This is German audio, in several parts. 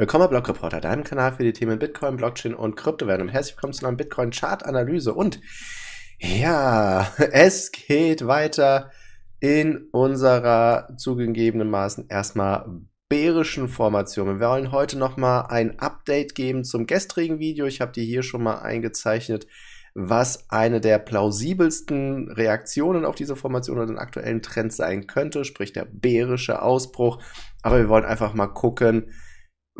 Willkommen Block Reporter, deinem Kanal für die Themen Bitcoin, Blockchain und Kryptowährung. Herzlich willkommen zu einer Bitcoin Chart Analyse und ja, es geht weiter in unserer zugegebenenmaßen erstmal bärischen Formation. Wir wollen heute nochmal ein Update geben zum gestrigen Video. Ich habe dir hier schon mal eingezeichnet, was eine der plausibelsten Reaktionen auf diese Formation oder den aktuellen Trend sein könnte, sprich der bärische Ausbruch. Aber wir wollen einfach mal gucken,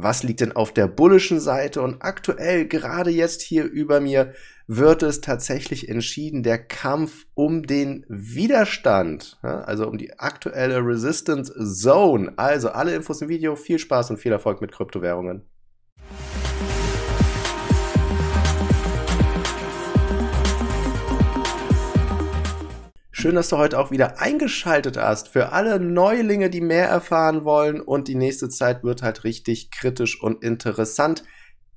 was liegt denn auf der bullischen Seite? Und aktuell, gerade jetzt hier über mir, wird es tatsächlich entschieden, der Kampf um den Widerstand, also um die aktuelle Resistance Zone. Also alle Infos im Video, viel Spaß und viel Erfolg mit Kryptowährungen. Schön, dass du heute auch wieder eingeschaltet hast. Für alle Neulinge, die mehr erfahren wollen und die nächste Zeit wird halt richtig kritisch und interessant.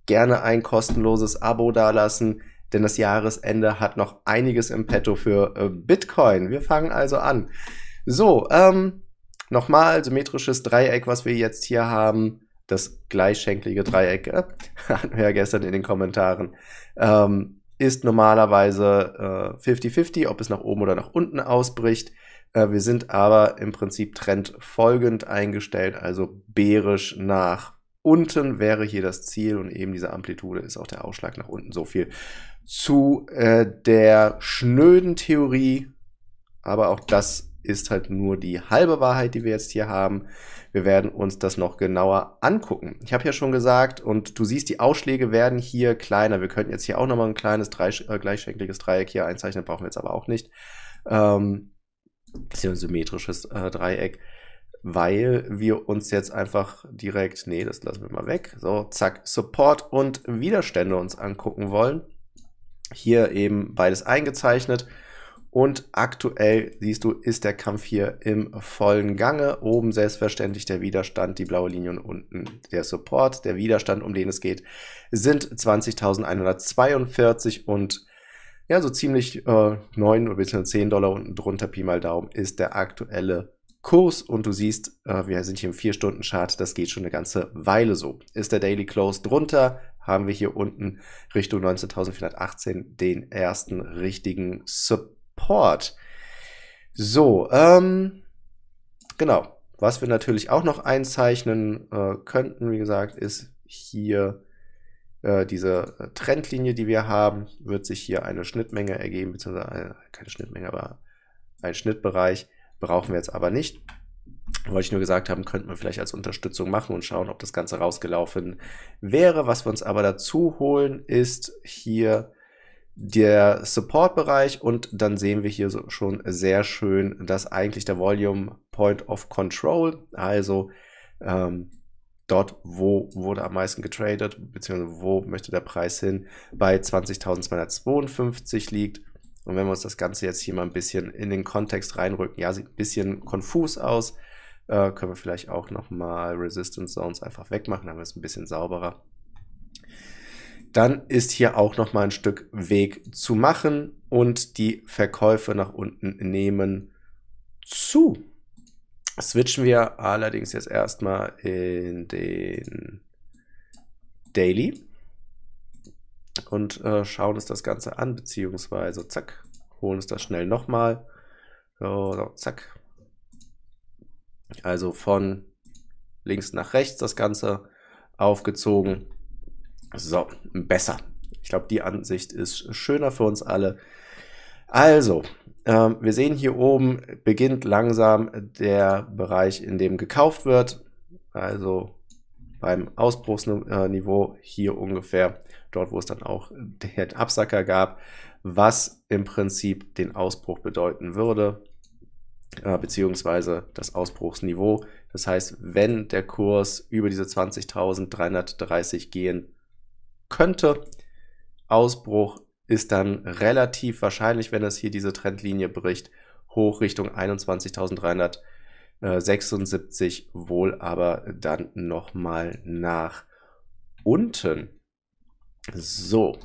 Gerne ein kostenloses Abo dalassen, denn das Jahresende hat noch einiges im Petto für äh, Bitcoin. Wir fangen also an. So, ähm, nochmal symmetrisches Dreieck, was wir jetzt hier haben das gleichschenklige Dreieck, äh, hatten wir ja gestern in den Kommentaren. Ähm, ist normalerweise 50-50, äh, ob es nach oben oder nach unten ausbricht. Äh, wir sind aber im Prinzip trendfolgend eingestellt, also bärisch nach unten wäre hier das Ziel und eben diese Amplitude ist auch der Ausschlag nach unten. So viel zu äh, der schnöden Theorie, aber auch das ist halt nur die halbe Wahrheit, die wir jetzt hier haben. Wir werden uns das noch genauer angucken. Ich habe ja schon gesagt, und du siehst, die Ausschläge werden hier kleiner. Wir könnten jetzt hier auch nochmal ein kleines Dreisch äh, gleichschenkliges Dreieck hier einzeichnen, brauchen wir jetzt aber auch nicht. Ähm, ist ja ein symmetrisches äh, Dreieck, weil wir uns jetzt einfach direkt, nee, das lassen wir mal weg, so, zack, Support und Widerstände uns angucken wollen. Hier eben beides eingezeichnet. Und aktuell, siehst du, ist der Kampf hier im vollen Gange. Oben selbstverständlich der Widerstand, die blaue Linie und unten der Support. Der Widerstand, um den es geht, sind 20.142 und ja, so ziemlich äh, 9 oder bisschen 10 Dollar unten drunter, Pi mal Daumen, ist der aktuelle Kurs. Und du siehst, äh, wir sind hier im 4-Stunden-Chart, das geht schon eine ganze Weile so. Ist der Daily Close drunter, haben wir hier unten Richtung 19.418 den ersten richtigen Support. Support. So, ähm, genau. Was wir natürlich auch noch einzeichnen äh, könnten, wie gesagt, ist hier äh, diese äh, Trendlinie, die wir haben, wird sich hier eine Schnittmenge ergeben, beziehungsweise eine, äh, keine Schnittmenge, aber ein Schnittbereich brauchen wir jetzt aber nicht. Wollte ich nur gesagt haben, könnten wir vielleicht als Unterstützung machen und schauen, ob das Ganze rausgelaufen wäre. Was wir uns aber dazu holen, ist hier der Support-Bereich und dann sehen wir hier so schon sehr schön, dass eigentlich der Volume Point of Control, also ähm, dort, wo wurde am meisten getradet, beziehungsweise wo möchte der Preis hin, bei 20.252 liegt. Und wenn wir uns das Ganze jetzt hier mal ein bisschen in den Kontext reinrücken, ja, sieht ein bisschen konfus aus, äh, können wir vielleicht auch nochmal Resistance Zones einfach wegmachen, dann ist es ein bisschen sauberer dann ist hier auch noch mal ein Stück Weg zu machen und die Verkäufe nach unten nehmen zu. Switchen wir allerdings jetzt erstmal in den Daily und äh, schauen uns das Ganze an, beziehungsweise zack, holen uns das schnell nochmal. So, so, zack. Also von links nach rechts das Ganze aufgezogen. So, besser. Ich glaube, die Ansicht ist schöner für uns alle. Also, ähm, wir sehen hier oben beginnt langsam der Bereich, in dem gekauft wird. Also beim Ausbruchsniveau hier ungefähr, dort wo es dann auch den Absacker gab, was im Prinzip den Ausbruch bedeuten würde, äh, beziehungsweise das Ausbruchsniveau. Das heißt, wenn der Kurs über diese 20.330 gehen könnte. Ausbruch ist dann relativ wahrscheinlich, wenn es hier diese Trendlinie bricht, hoch Richtung 21.376, wohl aber dann nochmal nach unten. So.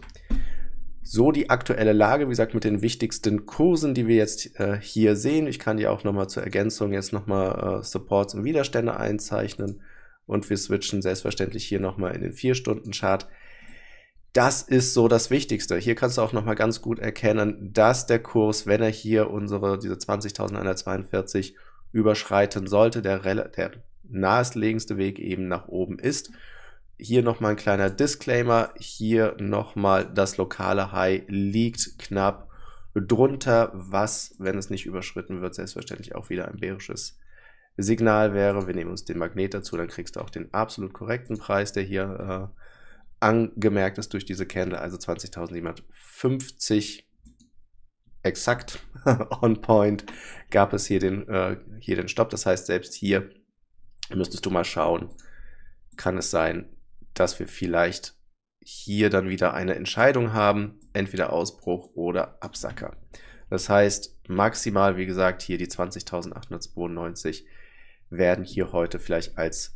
So die aktuelle Lage, wie gesagt, mit den wichtigsten Kursen, die wir jetzt äh, hier sehen. Ich kann die auch nochmal zur Ergänzung jetzt nochmal äh, Supports und Widerstände einzeichnen. Und wir switchen selbstverständlich hier nochmal in den 4-Stunden-Chart das ist so das Wichtigste. Hier kannst du auch nochmal ganz gut erkennen, dass der Kurs, wenn er hier unsere, diese 20.142 überschreiten sollte, der, der nahestlegendste Weg eben nach oben ist. Hier nochmal ein kleiner Disclaimer, hier nochmal das lokale High liegt knapp drunter, was, wenn es nicht überschritten wird, selbstverständlich auch wieder ein bärisches Signal wäre. Wir nehmen uns den Magnet dazu, dann kriegst du auch den absolut korrekten Preis, der hier äh, angemerkt ist durch diese Candle, also 20.750 exakt on point, gab es hier den, äh, hier den Stopp. Das heißt, selbst hier müsstest du mal schauen, kann es sein, dass wir vielleicht hier dann wieder eine Entscheidung haben, entweder Ausbruch oder Absacker. Das heißt, maximal, wie gesagt, hier die 20.892 werden hier heute vielleicht als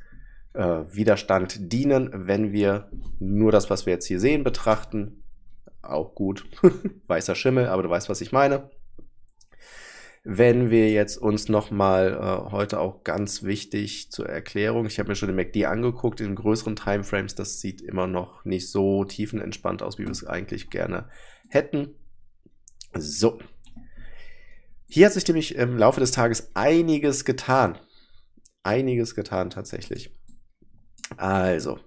äh, Widerstand dienen, wenn wir nur das, was wir jetzt hier sehen, betrachten. Auch gut, weißer Schimmel, aber du weißt, was ich meine. Wenn wir jetzt uns nochmal äh, heute auch ganz wichtig zur Erklärung, ich habe mir schon den MACD angeguckt, in größeren Timeframes, das sieht immer noch nicht so tiefenentspannt aus, wie wir es eigentlich gerne hätten. So. Hier hat sich nämlich im Laufe des Tages einiges getan. Einiges getan tatsächlich. Also,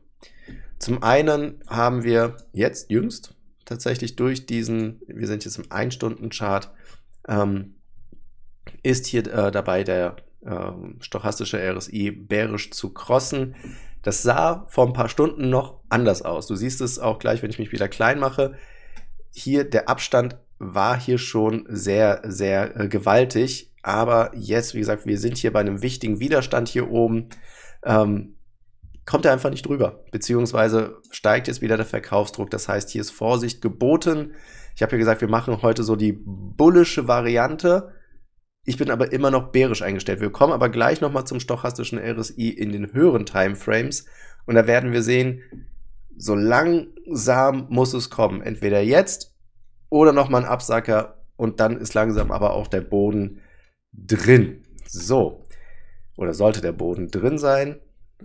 zum einen haben wir jetzt jüngst tatsächlich durch diesen, wir sind jetzt im 1-Stunden-Chart, ähm, ist hier äh, dabei der ähm, stochastische RSI bärisch zu crossen. Das sah vor ein paar Stunden noch anders aus. Du siehst es auch gleich, wenn ich mich wieder klein mache. Hier der Abstand war hier schon sehr, sehr äh, gewaltig. Aber jetzt, wie gesagt, wir sind hier bei einem wichtigen Widerstand hier oben. Ähm, kommt er einfach nicht drüber. Beziehungsweise steigt jetzt wieder der Verkaufsdruck. Das heißt, hier ist Vorsicht geboten. Ich habe ja gesagt, wir machen heute so die bullische Variante. Ich bin aber immer noch bärisch eingestellt. Wir kommen aber gleich nochmal zum stochastischen RSI in den höheren Timeframes. Und da werden wir sehen, so langsam muss es kommen. Entweder jetzt oder nochmal ein Absacker. Und dann ist langsam aber auch der Boden drin. So. Oder sollte der Boden drin sein?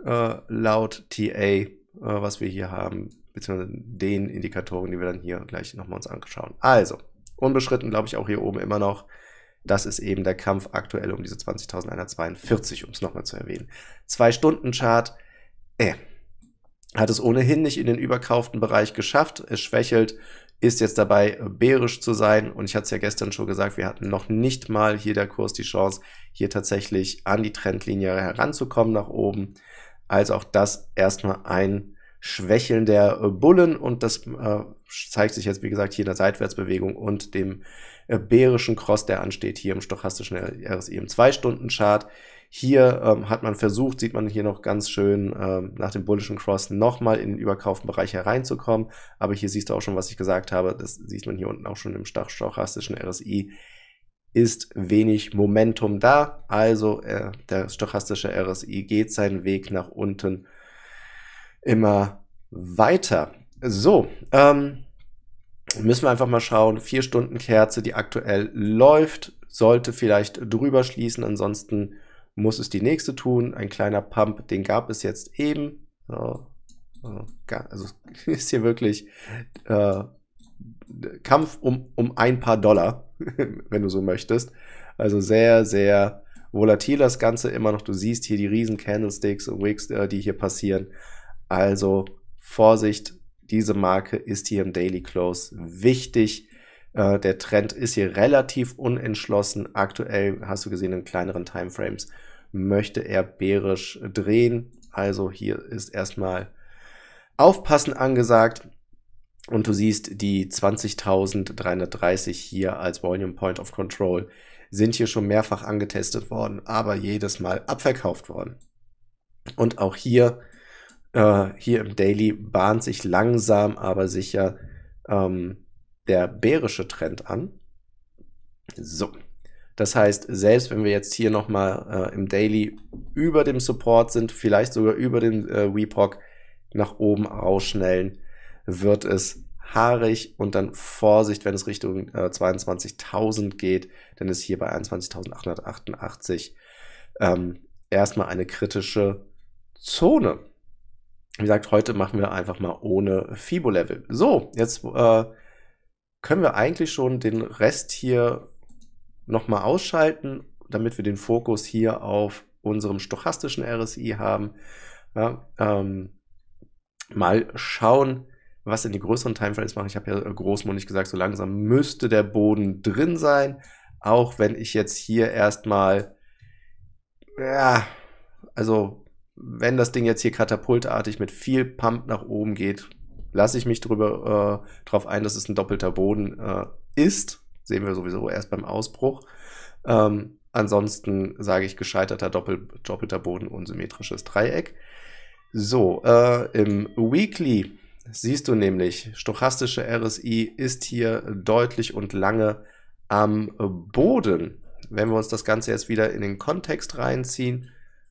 äh, laut TA, äh, was wir hier haben, beziehungsweise den Indikatoren, die wir dann hier gleich nochmal uns anschauen. Also, unbeschritten glaube ich auch hier oben immer noch. Das ist eben der Kampf aktuell um diese 20.142, um es nochmal zu erwähnen. Zwei-Stunden-Chart, äh, hat es ohnehin nicht in den überkauften Bereich geschafft. Es schwächelt ist jetzt dabei, äh, bärisch zu sein. Und ich hatte es ja gestern schon gesagt, wir hatten noch nicht mal hier der Kurs die Chance, hier tatsächlich an die Trendlinie heranzukommen nach oben. Also auch das erstmal ein Schwächeln der äh, Bullen und das äh, zeigt sich jetzt, wie gesagt, hier in der Seitwärtsbewegung und dem äh, bärischen Cross, der ansteht hier im stochastischen RSI im 2-Stunden-Chart. Hier ähm, hat man versucht, sieht man hier noch ganz schön ähm, nach dem Bullischen Cross nochmal in den überkauften Bereich hereinzukommen. Aber hier siehst du auch schon, was ich gesagt habe. Das sieht man hier unten auch schon im stochastischen RSI. Ist wenig Momentum da. Also äh, der stochastische RSI geht seinen Weg nach unten immer weiter. So, ähm, müssen wir einfach mal schauen. Vier Stunden Kerze, die aktuell läuft, sollte vielleicht drüber schließen. Ansonsten muss es die nächste tun. Ein kleiner Pump, den gab es jetzt eben. So. Also ist hier wirklich äh, Kampf um, um ein paar Dollar, wenn du so möchtest. Also sehr, sehr volatil das Ganze immer noch. Du siehst hier die riesen Candlesticks und Wicks, äh, die hier passieren. Also Vorsicht, diese Marke ist hier im Daily Close wichtig. Äh, der Trend ist hier relativ unentschlossen. Aktuell hast du gesehen in kleineren Timeframes möchte er bärisch drehen. Also hier ist erstmal aufpassen angesagt. Und du siehst, die 20.330 hier als Volume Point of Control sind hier schon mehrfach angetestet worden, aber jedes Mal abverkauft worden. Und auch hier, äh, hier im Daily bahnt sich langsam, aber sicher ähm, der bärische Trend an. So, das heißt, selbst wenn wir jetzt hier nochmal äh, im Daily über dem Support sind, vielleicht sogar über dem äh, WePoc nach oben rausschnellen, wird es haarig und dann Vorsicht, wenn es Richtung äh, 22.000 geht, dann ist hier bei 21.888 ähm, erstmal eine kritische Zone. Wie gesagt, heute machen wir einfach mal ohne Fibo-Level. So, jetzt äh, können wir eigentlich schon den Rest hier nochmal ausschalten, damit wir den Fokus hier auf unserem stochastischen RSI haben. Ja, ähm, mal schauen, was in die größeren Timeframes machen. Ich habe ja großmundig gesagt, so langsam müsste der Boden drin sein. Auch wenn ich jetzt hier erstmal, ja, also wenn das Ding jetzt hier katapultartig mit viel Pump nach oben geht, lasse ich mich drüber äh, drauf ein, dass es ein doppelter Boden äh, ist. Sehen wir sowieso erst beim Ausbruch. Ähm, ansonsten sage ich gescheiterter Doppel, doppelter Boden, unsymmetrisches Dreieck. So, äh, im Weekly siehst du nämlich, stochastische RSI ist hier deutlich und lange am Boden. Wenn wir uns das Ganze jetzt wieder in den Kontext reinziehen,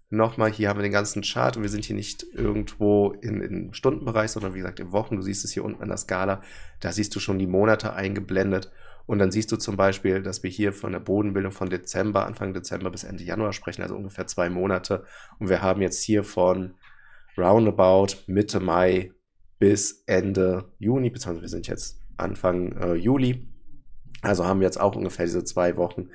nochmal, hier haben wir den ganzen Chart und wir sind hier nicht irgendwo in, im Stundenbereich, sondern wie gesagt im Wochen. Du siehst es hier unten an der Skala, da siehst du schon die Monate eingeblendet und dann siehst du zum Beispiel, dass wir hier von der Bodenbildung von Dezember, Anfang Dezember bis Ende Januar sprechen, also ungefähr zwei Monate. Und wir haben jetzt hier von roundabout Mitte Mai bis Ende Juni, beziehungsweise wir sind jetzt Anfang äh, Juli. Also haben wir jetzt auch ungefähr diese zwei Wochen.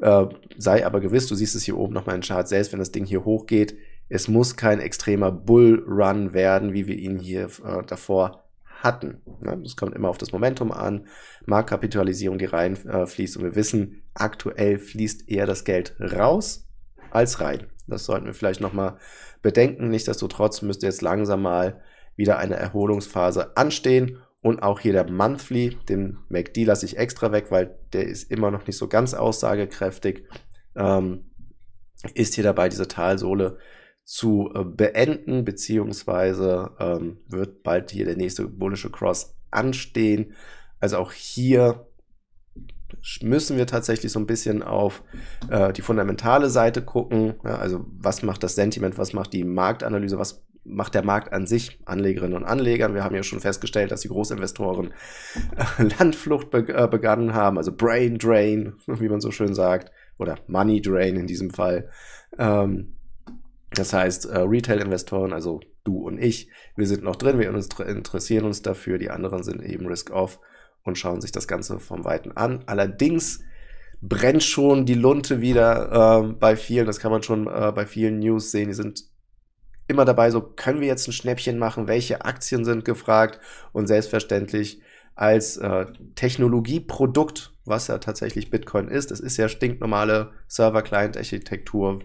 Äh, sei aber gewiss, du siehst es hier oben nochmal in den Chart, selbst wenn das Ding hier hochgeht, es muss kein extremer Bullrun werden, wie wir ihn hier äh, davor hatten. Ne? Das kommt immer auf das Momentum an, Marktkapitalisierung, die reinfließt. Und wir wissen, aktuell fließt eher das Geld raus als rein. Das sollten wir vielleicht nochmal bedenken. Nichtsdestotrotz müsste jetzt langsam mal wieder eine Erholungsphase anstehen. Und auch hier der Monthly, den MACD lasse ich extra weg, weil der ist immer noch nicht so ganz aussagekräftig. Ähm, ist hier dabei diese Talsohle zu äh, beenden, beziehungsweise ähm, wird bald hier der nächste bullische Cross anstehen. Also auch hier müssen wir tatsächlich so ein bisschen auf äh, die fundamentale Seite gucken. Ja, ne? also was macht das Sentiment, was macht die Marktanalyse, was macht der Markt an sich, Anlegerinnen und Anlegern. Wir haben ja schon festgestellt, dass die Großinvestoren äh, Landflucht be äh, begangen haben, also Brain Drain, wie man so schön sagt, oder Money Drain in diesem Fall. Ähm, das heißt, äh, Retail-Investoren, also du und ich, wir sind noch drin, wir uns interessieren uns dafür, die anderen sind eben risk-off und schauen sich das Ganze vom Weiten an. Allerdings brennt schon die Lunte wieder äh, bei vielen, das kann man schon äh, bei vielen News sehen, die sind immer dabei, so können wir jetzt ein Schnäppchen machen, welche Aktien sind gefragt und selbstverständlich als äh, Technologieprodukt, was ja tatsächlich Bitcoin ist, das ist ja stinknormale Server-Client-Architektur,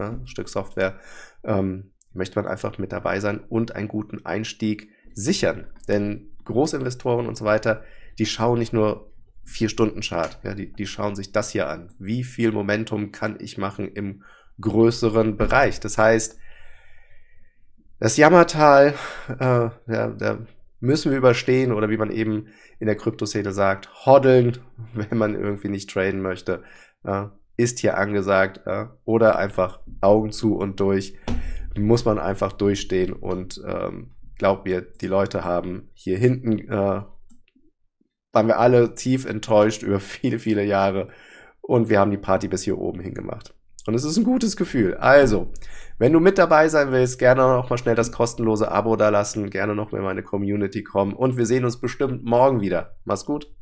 ne, Stück Software, ähm, möchte man einfach mit dabei sein und einen guten Einstieg sichern. Denn Großinvestoren und so weiter, die schauen nicht nur vier Stunden Chart, ja, die, die schauen sich das hier an. Wie viel Momentum kann ich machen im größeren Bereich? Das heißt, das Jammertal, äh, da, da müssen wir überstehen oder wie man eben in der Kryptoszene sagt, hoddeln, wenn man irgendwie nicht traden möchte. Ja, ist hier angesagt. Ja? Äh, oder einfach Augen zu und durch. Muss man einfach durchstehen. Und ähm, glaubt mir, die Leute haben hier hinten, äh, waren wir alle tief enttäuscht über viele, viele Jahre. Und wir haben die Party bis hier oben hingemacht. Und es ist ein gutes Gefühl. Also, wenn du mit dabei sein willst, gerne noch mal schnell das kostenlose Abo da lassen, gerne noch in meine Community kommen und wir sehen uns bestimmt morgen wieder. Mach's gut.